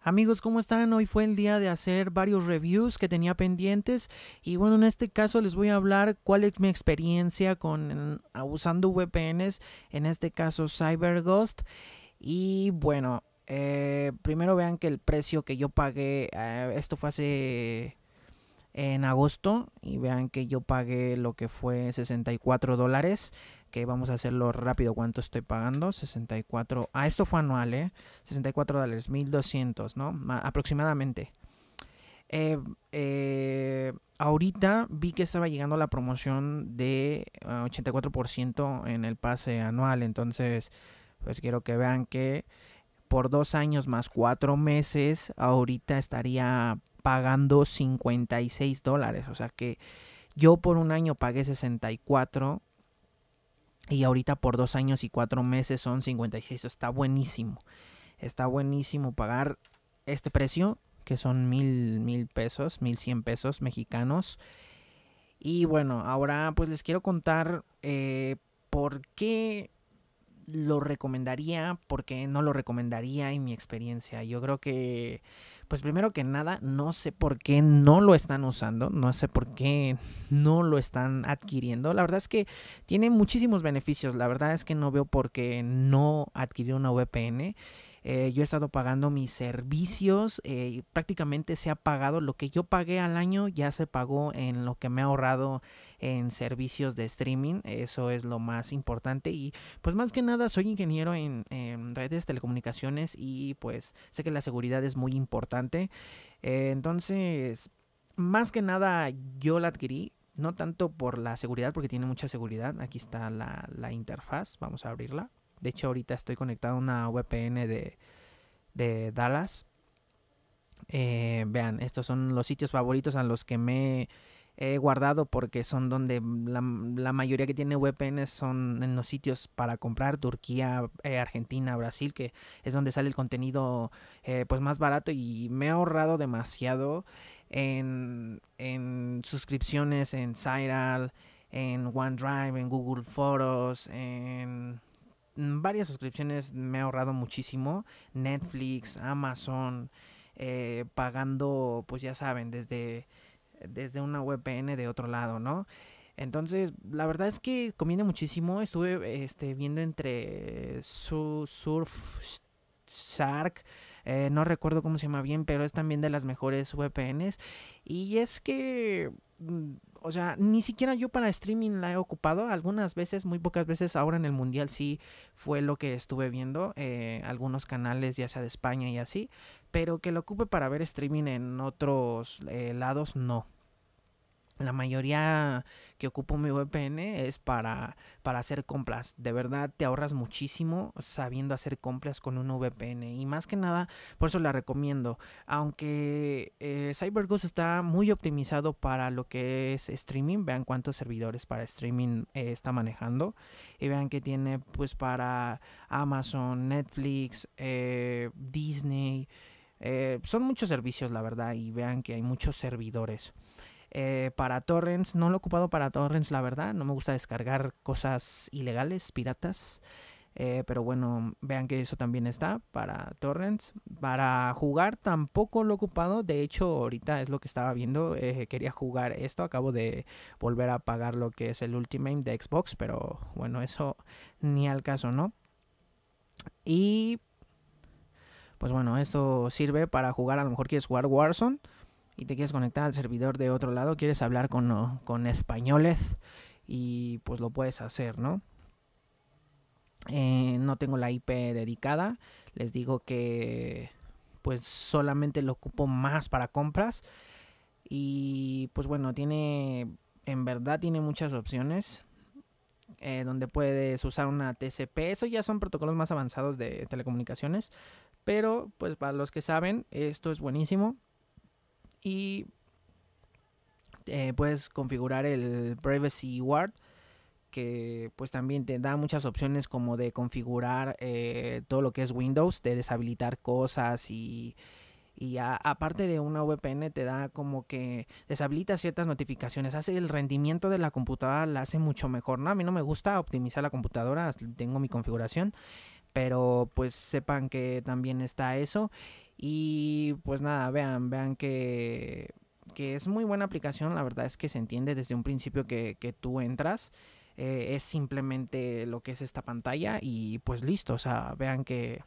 Amigos, ¿cómo están? Hoy fue el día de hacer varios reviews que tenía pendientes y bueno, en este caso les voy a hablar cuál es mi experiencia con ah, usando VPNs, en este caso CyberGhost. Y bueno, eh, primero vean que el precio que yo pagué, eh, esto fue hace en agosto y vean que yo pagué lo que fue 64 dólares que vamos a hacerlo rápido. ¿Cuánto estoy pagando? 64. Ah, esto fue anual, ¿eh? 64 dólares, 1200, ¿no? aproximadamente. Eh, eh, ahorita vi que estaba llegando la promoción de 84% ah, en el pase anual. Entonces, pues quiero que vean que por dos años más cuatro meses, ahorita estaría pagando 56 dólares. O sea que yo por un año pagué 64 y ahorita por dos años y cuatro meses son 56. Está buenísimo. Está buenísimo pagar este precio, que son mil, mil pesos, mil cien pesos mexicanos. Y bueno, ahora pues les quiero contar eh, por qué lo recomendaría, por qué no lo recomendaría en mi experiencia. Yo creo que pues primero que nada, no sé por qué no lo están usando, no sé por qué no lo están adquiriendo. La verdad es que tiene muchísimos beneficios, la verdad es que no veo por qué no adquirir una VPN. Eh, yo he estado pagando mis servicios. Eh, prácticamente se ha pagado lo que yo pagué al año, ya se pagó en lo que me he ahorrado en servicios de streaming. Eso es lo más importante. Y pues más que nada soy ingeniero en, redes, telecomunicaciones y pues sé que la seguridad es muy importante. Eh, entonces, más que nada yo la adquirí. No tanto por la seguridad, porque tiene mucha seguridad. Aquí está la interfaz. Vamos a abrirla. De hecho, ahorita estoy conectado a una VPN de, Dallas. Eh, vean, estos son los sitios favoritos a los que me he guardado porque son donde la, mayoría que tiene VPN son en los sitios para comprar Turquía, eh, Argentina, Brasil, que es donde sale el contenido eh, pues más barato y me he ahorrado demasiado en, suscripciones en Siral, en OneDrive, en Google Foros, en Mm, varias suscripciones me ha ahorrado muchísimo. Netflix, Amazon, eh, pagando, pues ya saben, desde, desde una VPN de otro lado, ¿no? Entonces, la verdad es que conviene muchísimo. Estuve este, viendo entre su Surf Shark. Eh, no recuerdo cómo se llama bien, pero es también de las mejores VPNs. Y es que, mm, o sea, ni siquiera yo para streaming la he ocupado. Algunas veces, muy pocas veces, ahora en el Mundial sí fue lo que estuve viendo. Eh, algunos canales, ya sea de España y así. Pero que lo ocupe para ver streaming en otros eh, lados, no la mayoría que ocupo mi VPN es para, para hacer compras. De verdad te ahorras muchísimo sabiendo hacer compras con un VPN. Y más que nada, por eso la recomiendo. Aunque eh, CyberGhost está muy optimizado para lo que es streaming. Vean cuántos servidores para streaming eh, está manejando. Y vean que tiene pues para Amazon, Netflix, eh, Disney. son muchos servicios, la verdad. Y vean que hay muchos servidores. Eh, para torrents, no lo he ocupado para torrents, la verdad. No me gusta descargar cosas ilegales, piratas. Eh, pero bueno, vean que eso también está para torrents. Para jugar tampoco lo he ocupado. De hecho, ahorita es lo que estaba viendo. Eh, quería jugar esto. Acabo de volver a pagar lo que es el Ultimate de Xbox. Pero bueno, eso ni al caso, ¿no? Y... Pues bueno, esto sirve para jugar. A lo mejor quieres jugar Warzone y te quieres conectar al servidor de otro lado, quieres hablar con, con españoles y pues lo puedes hacer, ¿no? Eh, no tengo la IP dedicada, les digo que pues solamente lo ocupo más para compras y pues bueno, tiene, en verdad tiene muchas opciones. Eh, donde puedes usar una TCP. Eso ya son protocolos más avanzados de telecomunicaciones. Pero pues para los que saben, esto es buenísimo y eh, puedes configurar el Privacy Ward que pues también te da muchas opciones como de configurar eh, todo lo que es Windows, de deshabilitar cosas y, y aparte de una VPN te da como que deshabilita ciertas notificaciones, hace el rendimiento de la computadora, la hace mucho mejor, ¿no? A mí no me gusta optimizar la computadora, tengo mi configuración, pero pues sepan que también está eso y pues nada, vean, vean que, que es muy buena aplicación. La verdad es que se entiende desde un principio que, tú entras. Eh, es simplemente lo que es esta pantalla y pues listo. O sea, vean que,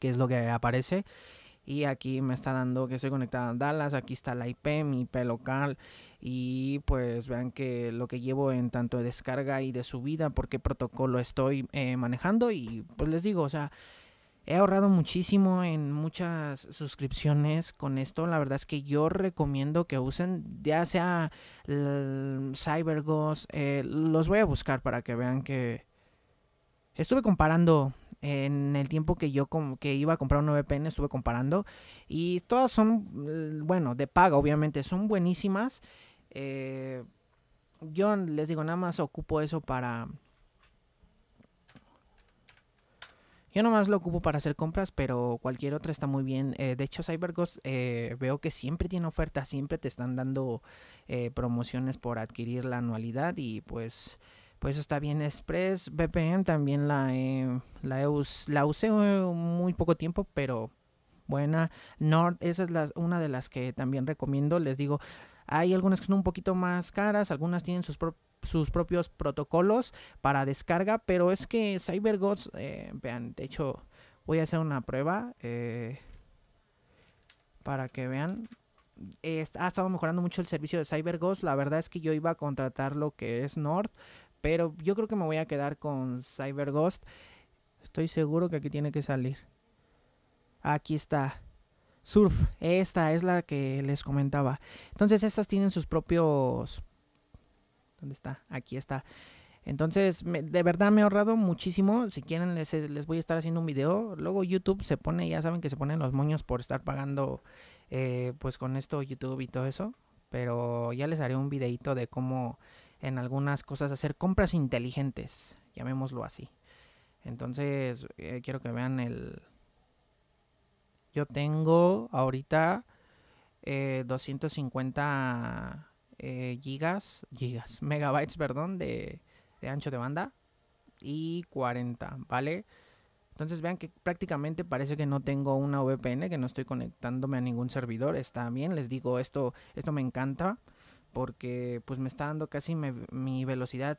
que es lo que aparece. Y aquí me está dando que estoy conectada a Dallas. Aquí está la IP, mi IP local. Y pues vean que lo que llevo en tanto de descarga y de subida, por qué protocolo estoy eh, manejando. Y pues les digo, o sea, He ahorrado muchísimo en muchas suscripciones con esto. La verdad es que yo recomiendo que usen ya sea CyberGhost. Eh, los voy a buscar para que vean que... Estuve comparando en el tiempo que yo que iba a comprar un VPN e estuve comparando y todas son, bueno, de paga obviamente, son buenísimas. Eh, yo les digo, nada más ocupo eso para Yo nomás lo ocupo para hacer compras, pero cualquier otra está muy bien. Eh, de hecho, CyberGhost eh, veo que siempre tiene ofertas, siempre te están dando eh, promociones por adquirir la anualidad y pues... Pues está bien Express, VPN también la, la, la usé muy poco tiempo, pero buena. Nord, esa es una de las que también recomiendo. Les digo, hay algunas que son un poquito más caras, algunas tienen sus propias sus propios protocolos para descarga, pero es que CyberGhost, eh, vean, de hecho voy a hacer una prueba eh, para que vean. ha estado mejorando mucho el servicio de CyberGhost, la verdad es que yo iba a contratar lo que es Nord, pero yo creo que me voy a quedar con CyberGhost. Estoy seguro que aquí tiene que salir. Aquí está. Surf, esta es la que les comentaba. Entonces estas tienen sus propios ¿Dónde está? Aquí está. Entonces, de verdad me he ahorrado muchísimo. Si quieren, les, les, voy a estar haciendo un video. Luego YouTube se pone, ya saben que se ponen los moños por estar pagando, eh, pues con esto YouTube y todo eso. Pero ya les haré un videito de cómo en algunas cosas hacer compras inteligentes, llamémoslo así. Entonces, eh, quiero que vean el... Yo tengo ahorita 250 eh, eh, gigas, gigas, megabytes, perdón, de, ancho de banda y 40, ¿vale? Entonces vean que prácticamente parece que no tengo una VPN, que no estoy conectándome a ningún servidor, está bien, les digo, esto, esto me encanta porque pues me está dando casi mi velocidad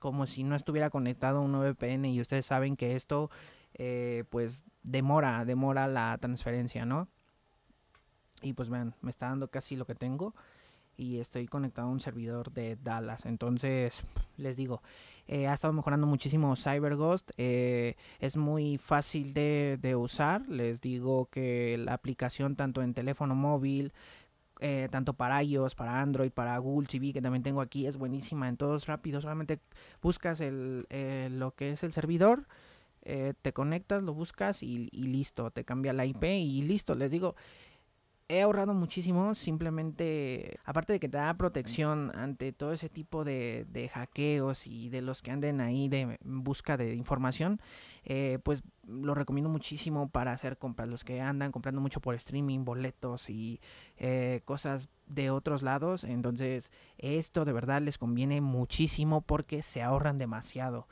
como si no estuviera conectado a un VPN y ustedes saben que esto eh, pues demora, demora la transferencia, ¿no? Y pues vean, me está dando casi lo que tengo y estoy conectado a un servidor de Dallas. Entonces, les digo, eh, ha estado mejorando muchísimo CyberGhost. Eh, es muy fácil de, de, usar. Les digo que la aplicación tanto en teléfono móvil, eh, tanto para iOS, para Android, para Google TV, que también tengo aquí, es buenísima en todos rápido. Solamente buscas el, lo que es el servidor. te conectas, lo buscas y, y listo, te cambia la IP y listo, les digo, he ahorrado muchísimo, simplemente, aparte de que te da protección ante todo ese tipo de, hackeos y de los que anden ahí de busca de información, eh, pues lo recomiendo muchísimo para hacer compras. Los que andan comprando mucho por streaming, boletos y eh, cosas de otros lados, entonces esto de verdad les conviene muchísimo porque se ahorran demasiado.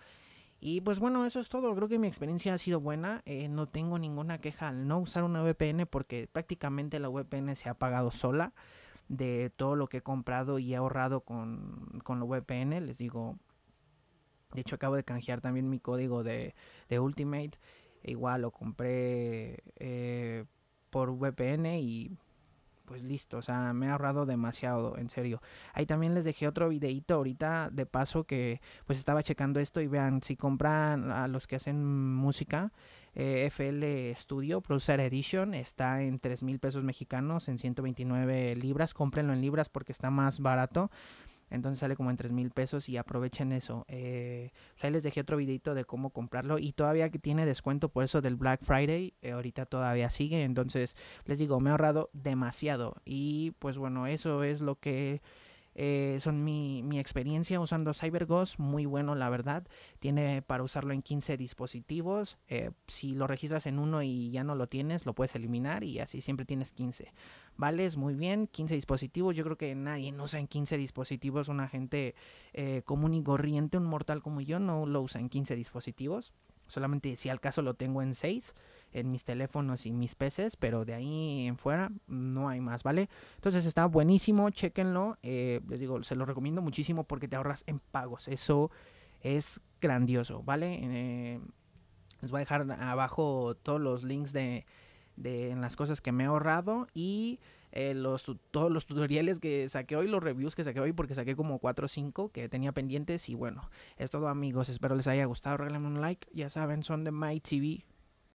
Y pues bueno, eso es todo. Creo que mi experiencia ha sido buena. Eh, no tengo ninguna queja al no usar una VPN porque prácticamente la VPN se ha pagado sola de todo lo que he comprado y he ahorrado con, con la VPN. Les digo, de hecho acabo de canjear también mi código de, Ultimate. igual lo compré eh, por VPN y pues listo, o sea, me he ahorrado demasiado, en serio. Ahí también les dejé otro videito ahorita de paso que pues estaba checando esto y vean, si compran a los que hacen música, eh, FL Studio Producer Edition está en 3 mil pesos mexicanos, en 129 libras, Comprenlo en libras porque está más barato. Entonces sale como en 3 mil pesos y aprovechen eso. o eh, sea, pues ahí les dejé otro videito de cómo comprarlo y todavía que tiene descuento por eso del Black Friday. Eh, ahorita todavía sigue. Entonces les digo, me he ahorrado demasiado. Y pues bueno, eso es lo que eh, son mi, experiencia usando CyberGhost, muy bueno la verdad. Tiene para usarlo en 15 dispositivos. Eh, si lo registras en uno y ya no lo tienes, lo puedes eliminar y así siempre tienes 15. Vales, muy bien, 15 dispositivos. Yo creo que nadie usa en 15 dispositivos. Una gente eh, común y corriente, un mortal como yo, no lo usa en 15 dispositivos. Solamente si al caso lo tengo en 6 en mis teléfonos y mis PCs, pero de ahí en fuera no hay más, ¿vale? Entonces está buenísimo, chequenlo. Eh, les digo, se lo recomiendo muchísimo porque te ahorras en pagos. Eso es grandioso, ¿vale? Eh, les voy a dejar abajo todos los links de, de las cosas que me he ahorrado y eh, los, todos los tutoriales que saqué hoy, los reviews que saqué hoy, porque saqué como 4 o 5 que tenía pendientes. Y bueno, es todo amigos, espero les haya gustado, regalen un like, ya saben, son de MyTV.